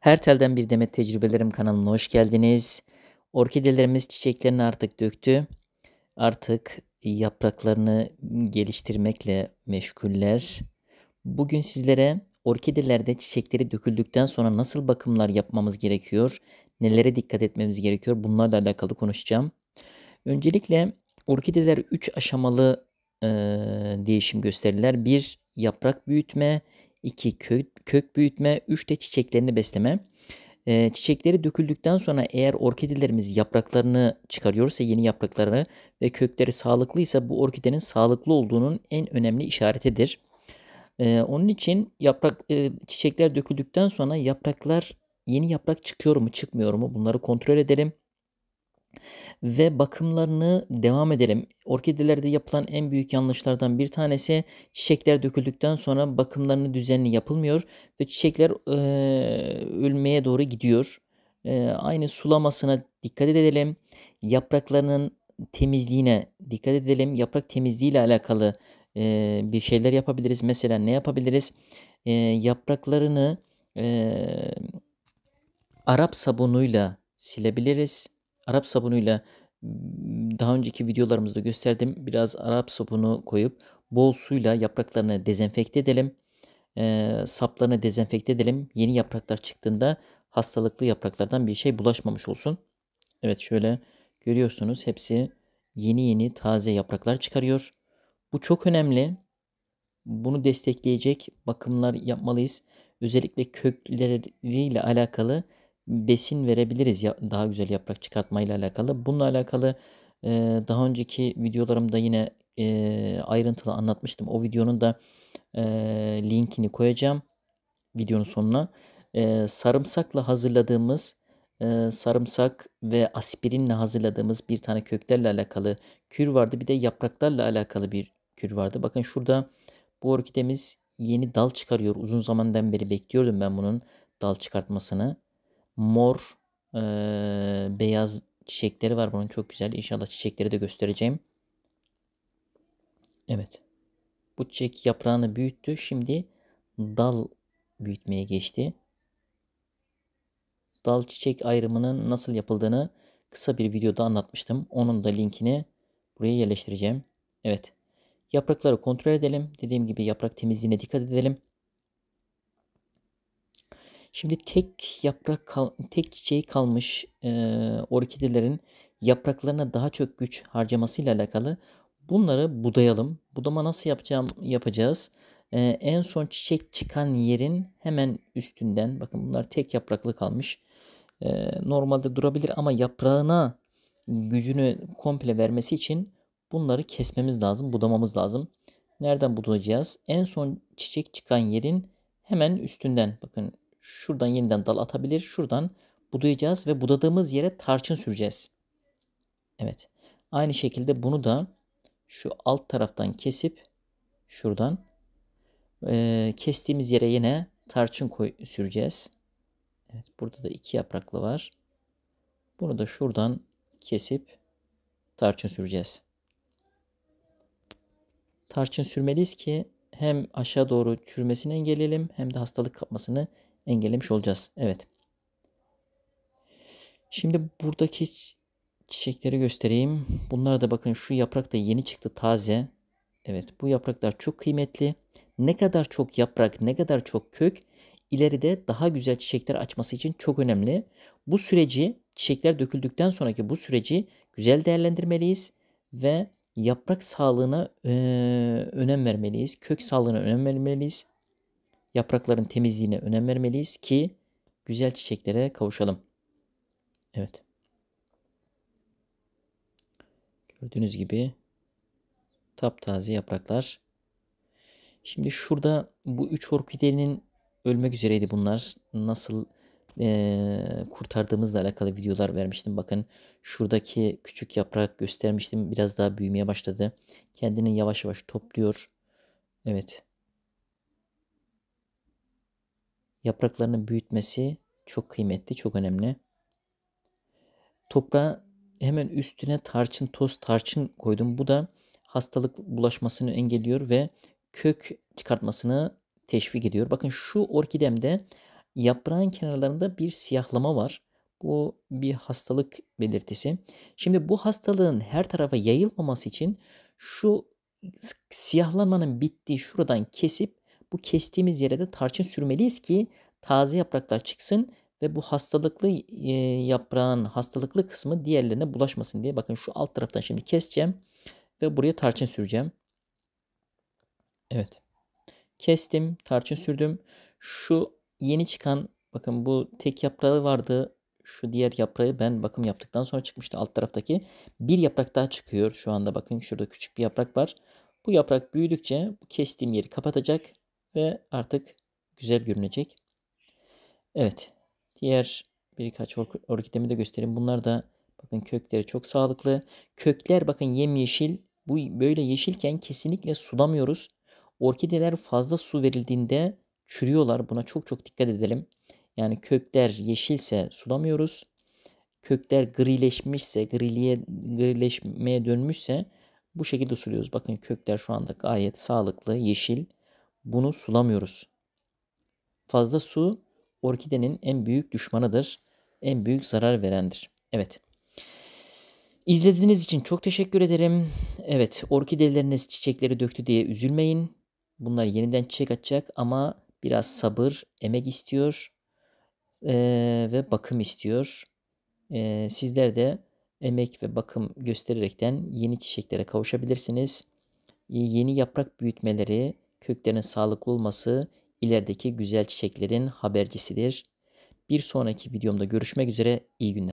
Her telden bir demet tecrübelerim kanalına hoş geldiniz. Orkidelerimiz çiçeklerini artık döktü. Artık yapraklarını geliştirmekle meşguller. Bugün sizlere orkidelerde çiçekleri döküldükten sonra nasıl bakımlar yapmamız gerekiyor, nelere dikkat etmemiz gerekiyor bunlarla alakalı konuşacağım. Öncelikle orkideler 3 aşamalı e, değişim gösterirler. 1. Yaprak büyütme, 2 kök, kök büyütme, 3 de çiçeklerini besleme. E, çiçekleri döküldükten sonra eğer orkidelerimiz yapraklarını çıkarıyorsa yeni yaprakları ve kökleri sağlıklıysa bu orkidenin sağlıklı olduğunun en önemli işaretidir. E, onun için yaprak e, çiçekler döküldükten sonra yapraklar yeni yaprak çıkıyor mu çıkmıyor mu bunları kontrol edelim ve bakımlarını devam edelim. Orkidelerde yapılan en büyük yanlışlardan bir tanesi çiçekler döküldükten sonra bakımlarını düzenli yapılmıyor ve çiçekler e, ölmeye doğru gidiyor. E, aynı sulamasına dikkat edelim. Yapraklarının temizliğine dikkat edelim. Yaprak temizliği ile alakalı e, bir şeyler yapabiliriz. Mesela ne yapabiliriz? E, yapraklarını e, Arap sabunuyla silebiliriz Arap sabunuyla daha önceki videolarımızda gösterdim. Biraz Arap sabunu koyup bol suyla yapraklarını dezenfekte edelim. E, saplarını dezenfekte edelim. Yeni yapraklar çıktığında hastalıklı yapraklardan bir şey bulaşmamış olsun. Evet şöyle görüyorsunuz hepsi yeni yeni taze yapraklar çıkarıyor. Bu çok önemli. Bunu destekleyecek bakımlar yapmalıyız. Özellikle kökleriyle alakalı besin verebiliriz ya, daha güzel yaprak çıkartmayla alakalı. Bununla alakalı e, daha önceki videolarımda yine e, ayrıntılı anlatmıştım. O videonun da e, linkini koyacağım videonun sonuna. E, sarımsakla hazırladığımız e, sarımsak ve aspirinle hazırladığımız bir tane köklerle alakalı kür vardı. Bir de yapraklarla alakalı bir kür vardı. Bakın şurada bu orkidemiz yeni dal çıkarıyor. Uzun zamandan beri bekliyordum ben bunun dal çıkartmasını mor e, beyaz çiçekleri var bunun çok güzel. İnşallah çiçekleri de göstereceğim. Evet. Bu çiçek yaprağını büyüttü. Şimdi dal büyütmeye geçti. Dal çiçek ayrımının nasıl yapıldığını kısa bir videoda anlatmıştım. Onun da linkini buraya yerleştireceğim. Evet. Yaprakları kontrol edelim. Dediğim gibi yaprak temizliğine dikkat edelim. Şimdi tek yaprak kal tek çiçeği kalmış e, orkidelerin yapraklarına daha çok güç harcamasıyla alakalı bunları budayalım. Budama nasıl yapacağım yapacağız? E, en son çiçek çıkan yerin hemen üstünden bakın bunlar tek yapraklı kalmış. E, normalde durabilir ama yaprağına gücünü komple vermesi için bunları kesmemiz lazım, budamamız lazım. Nereden budayacağız? En son çiçek çıkan yerin hemen üstünden bakın Şuradan yeniden dal atabilir. Şuradan budayacağız ve budadığımız yere tarçın süreceğiz. Evet. Aynı şekilde bunu da şu alt taraftan kesip şuradan e, kestiğimiz yere yine tarçın koy, süreceğiz. Evet, burada da iki yapraklı var. Bunu da şuradan kesip tarçın süreceğiz. Tarçın sürmeliyiz ki hem aşağı doğru çürümesini engelleyelim hem de hastalık kapmasını engellemiş olacağız. Evet. Şimdi buradaki çiçekleri göstereyim. Bunlara da bakın şu yaprak da yeni çıktı taze. Evet bu yapraklar çok kıymetli. Ne kadar çok yaprak ne kadar çok kök ileride daha güzel çiçekler açması için çok önemli. Bu süreci çiçekler döküldükten sonraki bu süreci güzel değerlendirmeliyiz ve yaprak sağlığına e, önem vermeliyiz. Kök sağlığına önem vermeliyiz. Yaprakların temizliğine önem vermeliyiz ki güzel çiçeklere kavuşalım. Evet. Gördüğünüz gibi taptaze yapraklar. Şimdi şurada bu üç orkidenin ölmek üzereydi bunlar. Nasıl e, kurtardığımızla alakalı videolar vermiştim. Bakın şuradaki küçük yaprak göstermiştim. Biraz daha büyümeye başladı. Kendini yavaş yavaş topluyor. Evet. yapraklarını büyütmesi çok kıymetli, çok önemli. Toprağa hemen üstüne tarçın, toz tarçın koydum. Bu da hastalık bulaşmasını engelliyor ve kök çıkartmasını teşvik ediyor. Bakın şu orkidemde yaprağın kenarlarında bir siyahlama var. Bu bir hastalık belirtisi. Şimdi bu hastalığın her tarafa yayılmaması için şu siyahlanmanın bittiği şuradan kesip bu kestiğimiz yere de tarçın sürmeliyiz ki taze yapraklar çıksın ve bu hastalıklı e, yaprağın hastalıklı kısmı diğerlerine bulaşmasın diye bakın şu alt taraftan şimdi keseceğim ve buraya tarçın süreceğim. Evet. Kestim, tarçın sürdüm. Şu yeni çıkan bakın bu tek yaprağı vardı. Şu diğer yaprağı ben bakım yaptıktan sonra çıkmıştı alt taraftaki. Bir yaprak daha çıkıyor şu anda bakın şurada küçük bir yaprak var. Bu yaprak büyüdükçe bu kestiğim yeri kapatacak ve artık güzel görünecek. Evet. Diğer birkaç orkidemi de göstereyim. Bunlar da bakın kökleri çok sağlıklı. Kökler bakın yemyeşil. Bu böyle yeşilken kesinlikle sulamıyoruz. Orkideler fazla su verildiğinde çürüyorlar. Buna çok çok dikkat edelim. Yani kökler yeşilse sulamıyoruz. Kökler grileşmişse, griliye, grileşmeye dönmüşse bu şekilde suluyoruz. Bakın kökler şu anda gayet sağlıklı, yeşil bunu sulamıyoruz. Fazla su orkidenin en büyük düşmanıdır, en büyük zarar verendir. Evet. İzlediğiniz için çok teşekkür ederim. Evet, orkideleriniz çiçekleri döktü diye üzülmeyin. Bunlar yeniden çiçek açacak ama biraz sabır, emek istiyor ee, ve bakım istiyor. Ee, sizler de emek ve bakım göstererekten yeni çiçeklere kavuşabilirsiniz. Yeni yaprak büyütmeleri, Köklerin sağlıklı olması ilerideki güzel çiçeklerin habercisidir. Bir sonraki videomda görüşmek üzere. İyi günler.